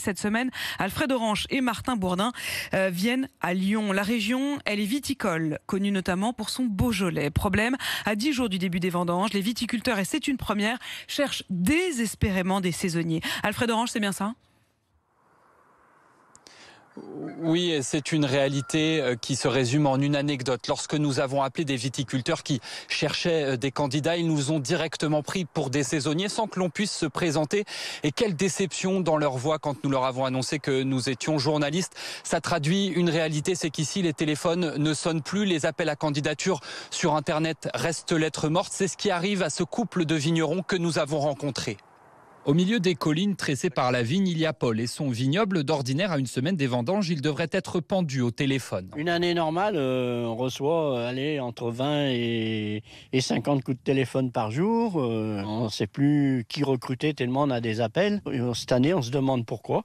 Cette semaine, Alfred Orange et Martin Bourdin euh, viennent à Lyon. La région, elle est viticole, connue notamment pour son Beaujolais. Problème, à 10 jours du début des vendanges, les viticulteurs, et c'est une première, cherchent désespérément des saisonniers. Alfred Orange, c'est bien ça oui, c'est une réalité euh, qui se résume en une anecdote. Lorsque nous avons appelé des viticulteurs qui cherchaient euh, des candidats, ils nous ont directement pris pour des saisonniers sans que l'on puisse se présenter. Et quelle déception dans leur voix quand nous leur avons annoncé que nous étions journalistes. Ça traduit une réalité, c'est qu'ici les téléphones ne sonnent plus, les appels à candidature sur Internet restent lettres mortes. C'est ce qui arrive à ce couple de vignerons que nous avons rencontrés. Au milieu des collines tressées par la vigne, il y a Paul et son vignoble. D'ordinaire, à une semaine des vendanges, il devrait être pendu au téléphone. Une année normale, euh, on reçoit euh, allez, entre 20 et, et, 50 coups de téléphone par jour. Euh, on ne sait plus qui recruter tellement on a des appels. cette année, on se demande pourquoi.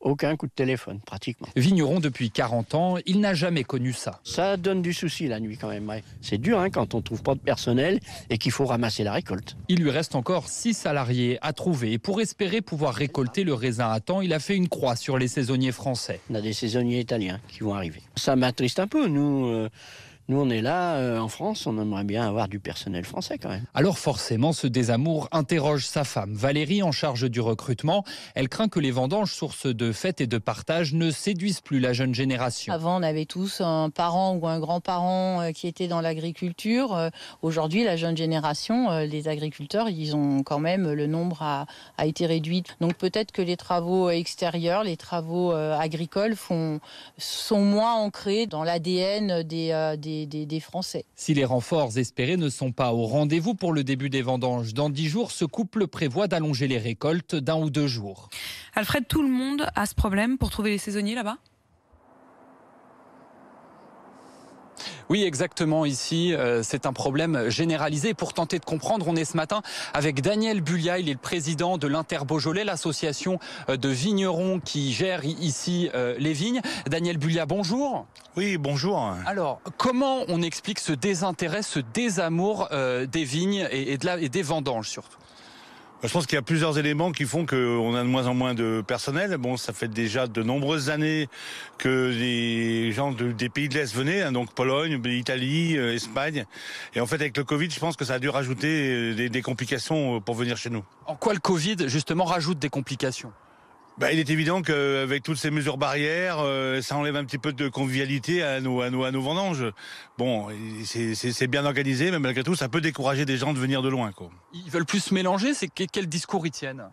Aucun coup de téléphone, pratiquement. Vigneron depuis 40 ans, il n'a jamais connu ça. Ça donne du souci la nuit quand même. C'est dur hein, quand on ne trouve pas de personnel et qu'il faut ramasser la récolte. Il lui reste encore 6 salariés à trouver et pour espérer pouvoir récolter le raisin à temps, il a fait une croix sur les saisonniers français. On a des saisonniers italiens qui vont arriver. Ça m'attriste un peu, nous. Euh, nous, on est là euh, en France, on aimerait bien avoir du personnel français quand même. Alors forcément, ce désamour interroge sa femme, Valérie, en charge du recrutement. Elle craint que les vendanges, source de fêtes et de partage, ne séduisent plus la jeune génération. Avant, on avait tous un parent ou un grand-parent euh, qui était dans l'agriculture. Euh, aujourd'hui, la jeune génération, les agriculteurs, ils ont quand même le nombre a, été réduit. Donc peut-être que les travaux extérieurs, les travaux agricoles sont moins ancrés dans l'ADN des, des Français. Si les renforts espérés ne sont pas au rendez-vous pour le début des vendanges, dans 10 jours, ce couple prévoit d'allonger les récoltes d'un ou deux jours. Alfred, tout le monde a ce problème pour trouver les saisonniers là-bas Oui, exactement. Ici, euh, c'est un problème généralisé. Pour tenter de comprendre, on est ce matin avec Daniel Bullia. Il est le président de l'Inter-Beaujolais, l'association euh, de vignerons qui gère ici euh, les vignes. Daniel Bullia, bonjour. Oui, bonjour. Alors, comment on explique ce désintérêt, ce désamour des vignes et, de la, et des vendanges surtout bah, je pense qu'il y a plusieurs éléments qui font qu'on a de moins en moins de personnel. Bon, ça fait déjà de nombreuses années que les gens des pays de l'Est venaient, hein, donc Pologne, Italie, euh, Espagne. Et en fait, avec le Covid, je pense que ça a dû rajouter euh, des complications euh, pour venir chez nous. En quoi le Covid, justement, rajoute des complications ben, il est évident qu'avec toutes ces mesures barrières, euh, ça enlève un petit peu de convivialité à nos, à nos, à nos vendanges. Bon, c'est bien organisé, mais malgré tout, ça peut décourager des gens de venir de loin. Quoi. Ils veulent plus se mélanger, c'est quel discours ils tiennent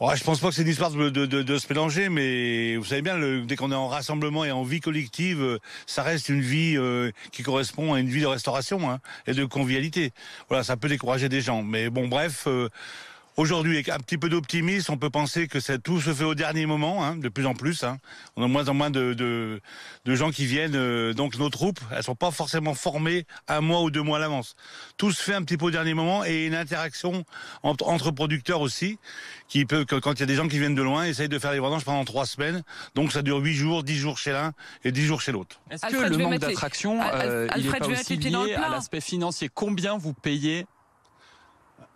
ouais je pense pas que c'est une histoire de, de, se mélanger, mais vous savez bien, dès qu'on est en rassemblement et en vie collective, euh, ça reste une vie euh, qui correspond à une vie de restauration hein, et de convivialité. Voilà, ça peut décourager des gens. Mais bon, bref, Aujourd'hui, avec un petit peu d'optimisme, on peut penser que tout se fait au dernier moment, hein, de plus en plus. Hein. On a de moins en moins de, de, de gens qui viennent. Euh, donc nos troupes, elles sont pas forcément formées un mois ou deux mois à l'avance. Tout se fait un petit peu au dernier moment et une interaction entre, producteurs aussi, qui peut quand il y a des gens qui viennent de loin, essayent de faire les vendanges pendant trois semaines. Donc ça dure huit jours, dix jours chez l'un et dix jours chez l'autre. Est-ce que le manque d'attraction, euh, il est pas aussi lié à l'aspect financier Combien vous payez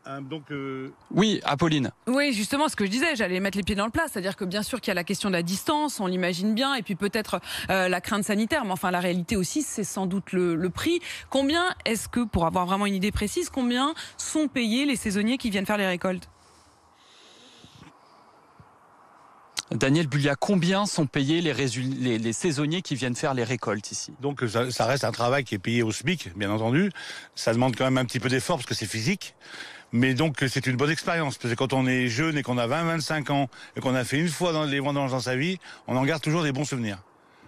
Hein, donc euh, Oui, Apolline. Oui, justement, ce que je disais, j'allais mettre les pieds dans le plat, c'est-à-dire que bien sûr qu'il y a la question de la distance, on l'imagine bien, et puis peut-être euh, la crainte sanitaire, mais enfin la réalité aussi, c'est sans doute le, prix. Combien est-ce que, pour avoir vraiment une idée précise, combien sont payés les saisonniers qui viennent faire les récoltes Daniel Bullia, combien sont payés les, saisonniers qui viennent faire les récoltes ici Donc ça, ça, reste un travail qui est payé au SMIC, bien entendu. Ça demande quand même un petit peu d'effort parce que c'est physique. Mais donc, c'est une bonne expérience. Parce que quand on est jeune et qu'on a 20, 25 ans et qu'on a fait une fois dans les vendanges dans sa vie, on en garde toujours des bons souvenirs.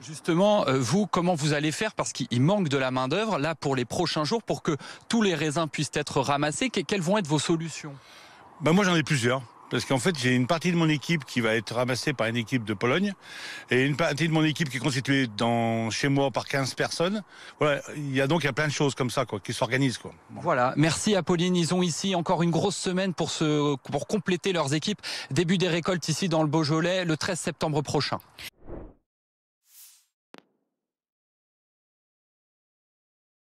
Justement, euh, vous, comment vous allez faire Parce qu'il manque de la main-d'œuvre, là, pour les prochains jours, pour que tous les raisins puissent être ramassés. Quelles vont être vos solutions ben, Moi, j'en ai plusieurs parce qu'en fait, j'ai une partie de mon équipe qui va être ramassée par une équipe de Pologne et une partie de mon équipe qui est constituée dans, chez moi par 15 personnes. il y a donc a plein de choses comme ça qui s'organisent. Quoi. Voilà, merci Apolline. Ils ont ici encore une grosse semaine pour, pour compléter leurs équipes. Début des récoltes ici dans le Beaujolais le 13 septembre prochain.